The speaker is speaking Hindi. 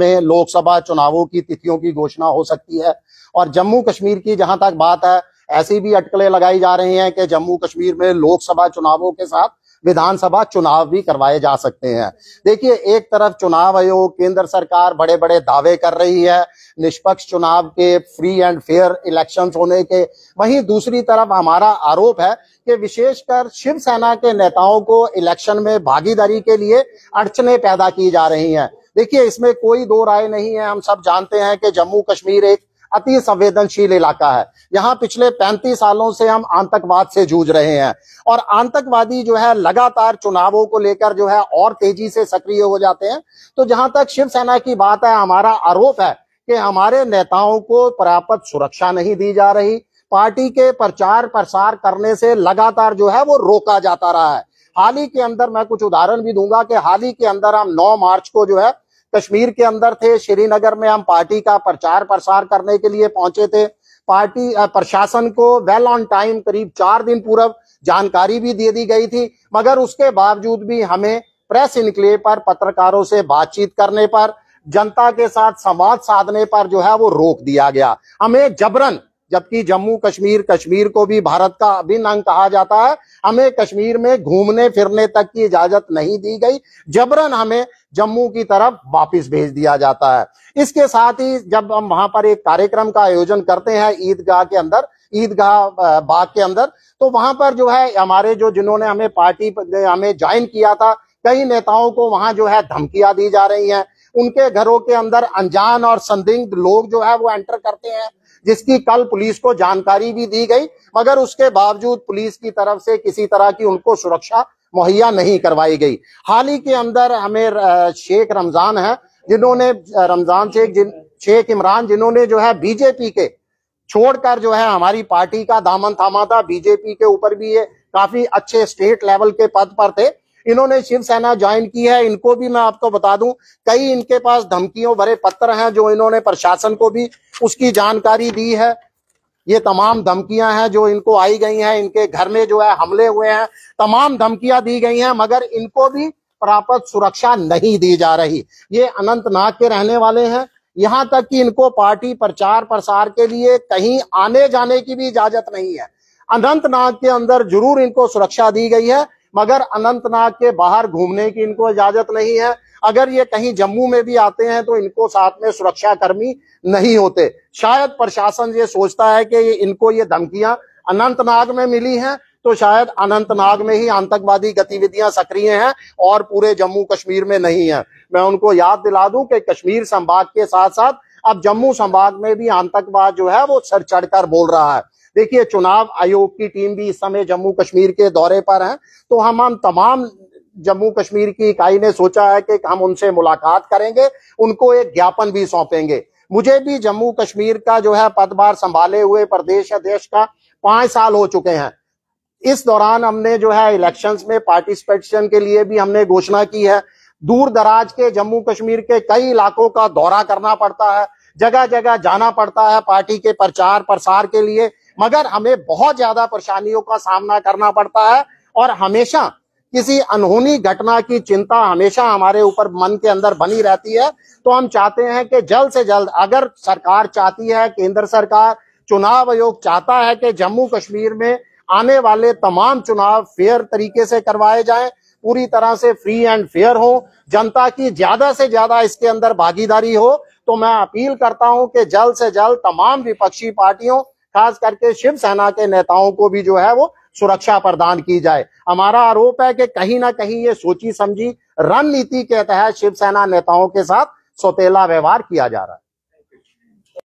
में लोकसभा चुनावों की तिथियों की घोषणा हो सकती है और जम्मू कश्मीर की जहां तक बात है ऐसी भी अटकलें लगाई जा रही हैं कि जम्मू कश्मीर में लोकसभा चुनावों के साथ विधानसभा चुनाव भी करवाए जा सकते हैं देखिए एक तरफ चुनाव आयोग केंद्र सरकार बड़े बड़े दावे कर रही है निष्पक्ष चुनाव के फ्री एंड फेयर इलेक्शंस होने के वहीं दूसरी तरफ हमारा आरोप है कि विशेषकर शिवसेना के नेताओं को इलेक्शन में भागीदारी के लिए अड़चने पैदा की जा रही हैं देखिए इसमें कोई दो राय नहीं है हम सब जानते हैं कि जम्मू कश्मीर एक अति संवेदनशील इलाका है यहाँ पिछले 35 सालों से हम आतंकवाद से जूझ रहे हैं और आतंकवादी जो है लगातार चुनावों को लेकर जो है और तेजी से सक्रिय हो जाते हैं तो जहां तक शिवसेना की बात है हमारा आरोप है कि हमारे नेताओं को पर्याप्त सुरक्षा नहीं दी जा रही पार्टी के प्रचार प्रसार करने से लगातार जो है वो रोका जाता रहा है हाल ही के अंदर मैं कुछ उदाहरण भी दूंगा कि हाल ही के अंदर हम 9 मार्च को जो है कश्मीर के अंदर थे श्रीनगर में हम पार्टी का प्रचार प्रसार करने के लिए पहुंचे थे पार्टी प्रशासन को वेल ऑन टाइम करीब चार दिन पूर्व जानकारी भी दे दी गई थी मगर उसके बावजूद भी हमें प्रेस इनक्लेव पर पत्रकारों से बातचीत करने पर जनता के साथ संवाद साधने पर जो है वो रोक दिया गया हमें जबरन जबकि जम्मू कश्मीर कश्मीर को भी भारत का अभिन्न अंग कहा जाता है हमें कश्मीर में घूमने फिरने तक की इजाजत नहीं दी गई जबरन हमें जम्मू की तरफ वापस भेज दिया जाता है इसके साथ ही जब हम वहां पर एक कार्यक्रम का आयोजन करते हैं ईदगाह के अंदर ईदगाह बाग के अंदर तो वहां पर जो है हमारे जो जिन्होंने हमें पार्टी हमें ज्वाइन किया था कई नेताओं को वहां जो है धमकियां दी जा रही हैं उनके घरों के अंदर अनजान और संदिग्ध लोग जो है वो एंटर करते हैं जिसकी कल पुलिस को जानकारी भी दी गई मगर उसके बावजूद पुलिस की तरफ से किसी तरह की उनको सुरक्षा मुहैया नहीं करवाई गई हाल ही के अंदर हमें शेख रमजान है जिन्होंने रमजान शेख जिन शेख इमरान जिन्होंने जो है बीजेपी के छोड़कर जो है हमारी पार्टी का दामन थामा था बीजेपी के ऊपर भी ये काफी अच्छे स्टेट लेवल के पद पर थे इन्होंने शिवसेना ज्वाइन की है इनको भी मैं आपको बता दूं कई इनके पास धमकियों भरे पत्र हैं जो इन्होंने प्रशासन को भी उसकी जानकारी दी है ये तमाम धमकियां हैं जो इनको आई गई हैं इनके घर में जो है हमले हुए हैं तमाम धमकियां दी गई हैं मगर इनको भी प्राप्त सुरक्षा नहीं दी जा रही ये अनंतनाग के रहने वाले हैं यहां तक कि इनको पार्टी प्रचार प्रसार के लिए कहीं आने जाने की भी इजाजत नहीं है अनंतनाग के अंदर जरूर इनको सुरक्षा दी गई है मगर अनंतनाग के बाहर घूमने की इनको इजाजत नहीं है अगर ये कहीं जम्मू में भी आते हैं तो इनको साथ में सुरक्षाकर्मी नहीं होते शायद प्रशासन ये सोचता है कि इनको ये धमकियां अनंतनाग में मिली हैं तो शायद अनंतनाग में ही आतंकवादी गतिविधियां सक्रिय हैं और पूरे जम्मू कश्मीर में नहीं है मैं उनको याद दिला दूं कि कश्मीर संभाग के साथ साथ अब जम्मू संभाग में भी आतंकवाद जो है वो सर चढ़कर बोल रहा है देखिए चुनाव आयोग की टीम भी इस समय जम्मू कश्मीर के दौरे पर है तो हम हम तमाम जम्मू कश्मीर की इकाई ने सोचा है कि हम उनसे मुलाकात करेंगे उनको एक ज्ञापन भी सौंपेंगे मुझे भी जम्मू कश्मीर का जो है पदभार संभाले हुए प्रदेश अध्यक्ष का पांच साल हो चुके हैं इस दौरान हमने जो है इलेक्शंस में पार्टिसिपेशन के लिए भी हमने घोषणा की है दूर दराज के जम्मू कश्मीर के कई इलाकों का दौरा करना पड़ता है जगह जगह जाना पड़ता है पार्टी के प्रचार प्रसार के लिए मगर हमें बहुत ज्यादा परेशानियों का सामना करना पड़ता है और हमेशा किसी अनहोनी घटना की चिंता हमेशा हमारे ऊपर मन के अंदर बनी रहती है तो हम चाहते हैं कि जल्द से जल्द अगर सरकार चाहती है केंद्र सरकार चुनाव आयोग चाहता है कि जम्मू कश्मीर में आने वाले तमाम चुनाव फेयर तरीके से करवाए जाएं पूरी तरह से फ्री एंड फेयर हो जनता की ज्यादा से ज्यादा इसके अंदर भागीदारी हो तो मैं अपील करता हूं कि जल्द से जल्द तमाम विपक्षी पार्टियों खास करके शिवसेना के नेताओं को भी जो है वो सुरक्षा प्रदान की जाए हमारा आरोप है कि कहीं ना कहीं ये सोची समझी रणनीति के तहत शिवसेना नेताओं के साथ सौतेला व्यवहार किया जा रहा है